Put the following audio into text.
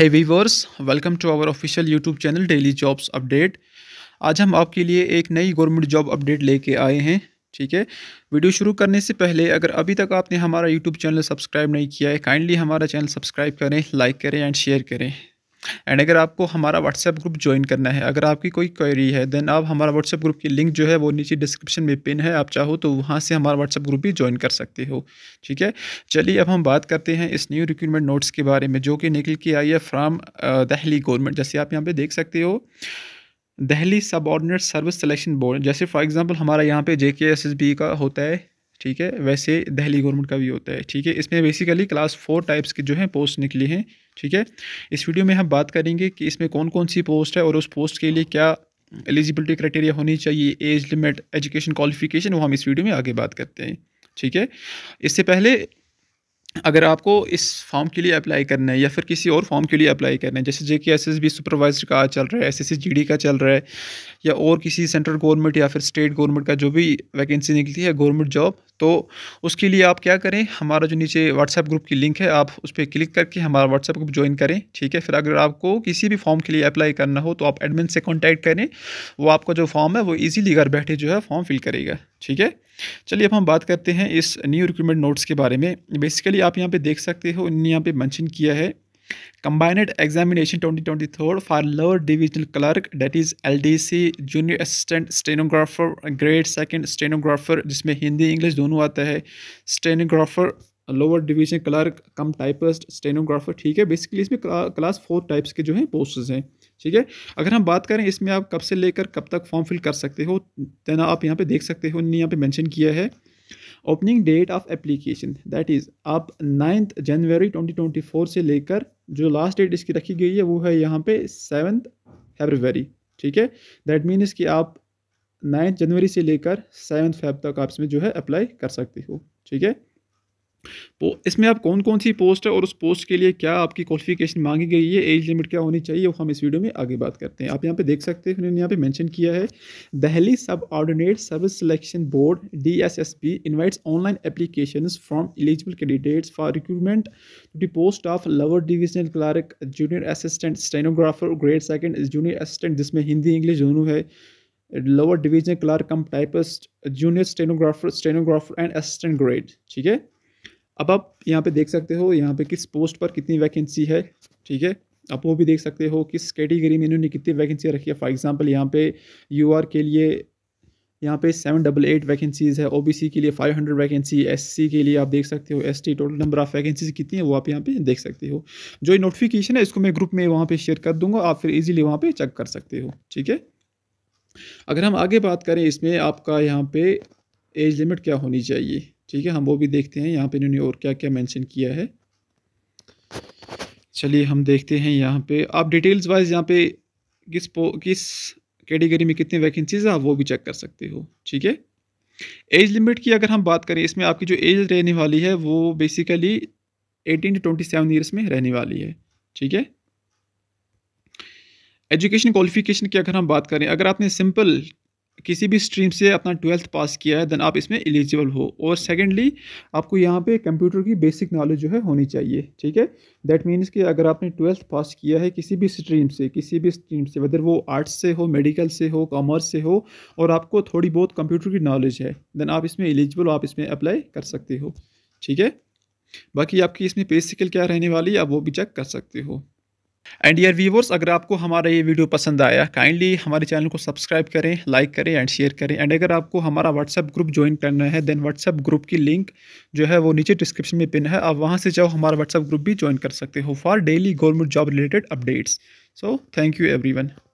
है viewers welcome to our official YouTube channel daily jobs update आज हम आपके लिए एक नई गवर्नमेंट जॉब अपडेट लेके आए हैं ठीक है वीडियो शुरू करने से पहले अगर अभी तक आपने हमारा यूट्यूब चैनल सब्सक्राइब नहीं किया है काइंडली हमारा चैनल सब्सक्राइब करें लाइक करें एंड शेयर करें एंड अगर आपको हमारा व्हाट्सएप ग्रुप ज्वाइन करना है अगर आपकी कोई क्वेरी है देन आप हमारा व्हाट्सएप ग्रुप की लिंक जो है वो नीचे डिस्क्रिप्शन में पिन है आप चाहो तो वहाँ से हमारा व्हाट्सएप ग्रुप भी ज्वाइन कर सकते हो ठीक है चलिए अब हम बात करते हैं इस न्यू रिक्रूटमेंट नोट्स के बारे में जो कि निकल के आई है फ्राम दहली गवर्नमेंट जैसे आप यहाँ पर देख सकते हो Delhi ordinate service selection board जैसे फॉर एग्जांपल हमारा यहाँ पे जे के एस एस बी का होता है ठीक है वैसे दहली गवर्नमेंट का भी होता है ठीक है इसमें बेसिकली क्लास फोर टाइप्स के जो हैं पोस्ट निकली हैं ठीक है इस वीडियो में हम बात करेंगे कि इसमें कौन कौन सी पोस्ट है और उस पोस्ट के लिए क्या एलिजिबिलिटी क्राइटेरिया होनी चाहिए एज लिमिट एजुकेशन क्वालिफिकेशन वो हम इस वीडियो में आगे बात करते हैं ठीक है इससे पहले अगर आपको इस फॉर्म के लिए अप्लाई करना है या फिर किसी और फॉर्म के लिए अप्लाई करना है जैसे जे के एस एस बी सुपरवाइज का चल रहा है S S C G D का चल रहा है या और किसी सेंट्रल गवर्नमेंट या फिर स्टेट गवर्नमेंट का जो भी वैकेंसी निकलती है गवर्नमेंट जॉब तो उसके लिए आप क्या करें हमारा जो नीचे व्हाट्सएप ग्रुप की लिंक है आप उस पर क्लिक करके हमारा व्हाट्सएप ग्रुप ज्वाइन करें ठीक है फिर अगर आपको किसी भी फॉर्म के लिए अप्लाई करना हो तो आप एडमिन से कॉन्टैक्ट करें वो आपका जो फॉर्म है वो ईजिली घर बैठे जो है फॉर्म फिल करेगा ठीक है चलिए अब हम बात करते हैं इस न्यू रिक्रूटमेंट नोट्स के बारे में बेसिकली आप यहाँ पे देख सकते हो इन्होंने यहाँ पे मेंशन किया है combined examination twenty twenty third for lower divisional clerk date is L D C junior assistant stenographer grade second stenographer जिसमें हिंदी इंग्लिश दोनों आता है stenographer lower division clerk cum typist stenographer ठीक है बेसिकली इसमें क्लास फोर टाइप्स के जो हैं पोस्ट हैं ठीक है अगर हम बात करें इसमें आप कब से लेकर कब तक फॉर्म फिल कर सकते हो तना आप यहाँ पे देख सकते हो उन्होंने यहाँ पे मेंशन किया है opening date of application that is आप नाइन्थ जनवरी फोर से लेकर जो लास्ट डेट इसकी रखी गई है वो है यहाँ पे सेवन्थ फेबरवरी ठीक है दैट मीन्स कि आप नाइन्थ जनवरी से लेकर सेवन्थ फेब तक आप इसमें जो है अप्लाई कर सकते हो ठीक है तो इसमें आप कौन कौन सी पोस्ट है और उस पोस्ट के लिए क्या आपकी क्वालिफिकेशन मांगी गई है एज लिमिट क्या होनी चाहिए वो हम इस वीडियो में आगे बात करते हैं आप यहाँ पे देख सकते हैं उन्होंने यहाँ पे मेंशन किया है Delhi subordinate service selection board D S S P invites online application from eligible candidates for recruitment to post of lower divisional clerk junior assistant stenographer grade second junior assistant जिसमें Hindi English दोनों है lower divisional clerk cum typist junior stenographer stenographer and assistant grade ठीक है अब आप यहाँ पे देख सकते हो यहाँ पे किस पोस्ट पर कितनी वैकेंसी है ठीक है आप वो भी देख सकते हो किस कैटेगरी में इन्होंने कितनी वैकेंसी रखी है फॉर एग्जांपल यहाँ पे यूआर के लिए यहाँ पे सेवन डबल एट वैकेंसीज़ है ओबीसी के लिए फाइव हंड्रेड वैकेंसी एससी के लिए आप देख सकते हो ST total number of vacancies कितनी है वो आप यहाँ पे देख सकते हो जो नोटिफिकेशन है इसको मैं ग्रुप में वहाँ पे शेयर कर दूँगा आप फिर इजीली वहाँ पे चेक कर सकते हो ठीक है अगर हम आगे बात करें इसमें आपका यहाँ पे एज लिमिट क्या होनी चाहिए ठीक है हम वो भी देखते हैं यहाँ पे इन्होंने और क्या क्या मेंशन किया है चलिए हम देखते हैं यहाँ पे आप डिटेल्स वाइज यहाँ पे किस पो किस कैटेगरी में कितने वैकेंसीज आप वो भी चेक कर सकते हो ठीक है एज लिमिट की अगर हम बात करें इसमें आपकी जो एज रहने वाली है वो basically eighteen to twenty seven years में रहने वाली है ठीक है एजुकेशन क्वालिफिकेशन की अगर हम बात करें अगर आपने सिंपल किसी भी स्ट्रीम से अपना ट्वेल्थ पास किया है देन आप इसमें एलिजिबल हो और सेकेंडली आपको यहाँ पे कंप्यूटर की बेसिक नॉलेज जो है होनी चाहिए ठीक है दैट मीन्स कि अगर आपने ट्वेल्थ पास किया है किसी भी स्ट्रीम से किसी भी स्ट्रीम से वेदर वो आर्ट्स से हो मेडिकल से हो कॉमर्स से हो और आपको थोड़ी बहुत कंप्यूटर की नॉलेज है देन आप इसमें एलिजिबल आप इसमें अप्लाई कर सकते हो ठीक है बाकी आपकी इसमें पे क्या रहने वाली है आप वो भी चेक कर सकते हो एंड यर व्यूवर्स अगर आपको हमारा ये वीडियो पसंद आया काइंडली हमारे चैनल को सब्सक्राइब करें लाइक करें एंड शेयर करें एंड अगर आपको हमारा व्हाट्सएप ग्रुप ज्वाइन करना है देन व्हाट्सएप ग्रुप की लिंक जो है वो नीचे डिस्क्रिप्शन में पिन है आप वहाँ से जाओ हमारा व्हाट्सएप ग्रुप भी ज्वाइन कर सकते हो for daily government job related updates so thank you every